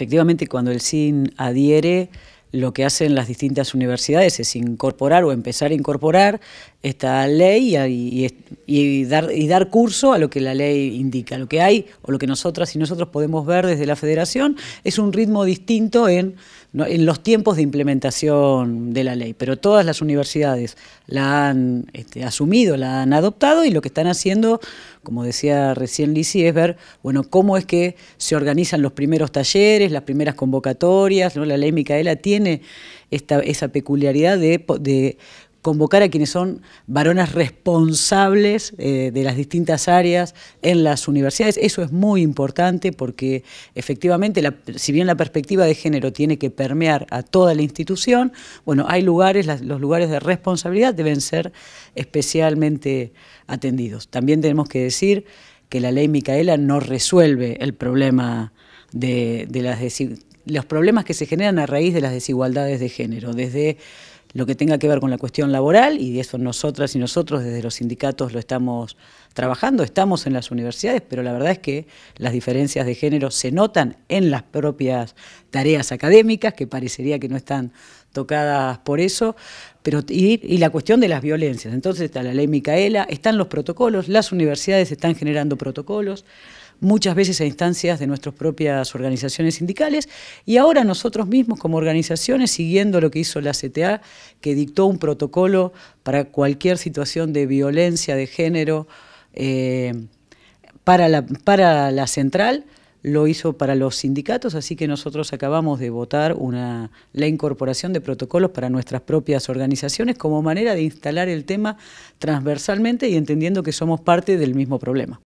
efectivamente cuando el SIN adhiere, lo que hacen las distintas universidades es incorporar o empezar a incorporar esta ley y, dar, curso a lo que la ley indica. Lo que hay o lo que nosotras y nosotros podemos ver desde la federación es un ritmo distinto en, los tiempos de implementación de la ley, pero todas las universidades la han este, asumido, la han adoptado y lo que están haciendo como decía recién Lisi, es ver, bueno, cómo es que se organizan los primeros talleres, las primeras convocatorias, La ley Micaela tiene esta, esa peculiaridad de, de convocar a quienes son varonas responsables eh, de las distintas áreas en las universidades. Eso es muy importante porque efectivamente, si bien la perspectiva de género tiene que permear a toda la institución, bueno, hay lugares, los lugares de responsabilidad deben ser especialmente atendidos. También tenemos que decir que la ley Micaela no resuelve el problema de, de las los problemas que se generan a raíz de las desigualdades de género, desde lo que tenga que ver con la cuestión laboral, y eso nosotras y nosotros desde los sindicatos lo estamos trabajando, estamos en las universidades, pero la verdad es que las diferencias de género se notan en las propias tareas académicas, que parecería que no están tocadas por eso, pero y, la cuestión de las violencias. Entonces está la ley Micaela, están los protocolos, las universidades están generando protocolos, muchas veces a instancias de nuestras propias organizaciones sindicales, y ahora nosotros mismos como organizaciones, siguiendo lo que hizo la CTA, que dictó un protocolo para cualquier situación de violencia de género eh, para la central, lo hizo para los sindicatos, así que nosotros acabamos de votar la incorporación de protocolos para nuestras propias organizaciones como manera de instalar el tema transversalmente y entendiendo que somos parte del mismo problema.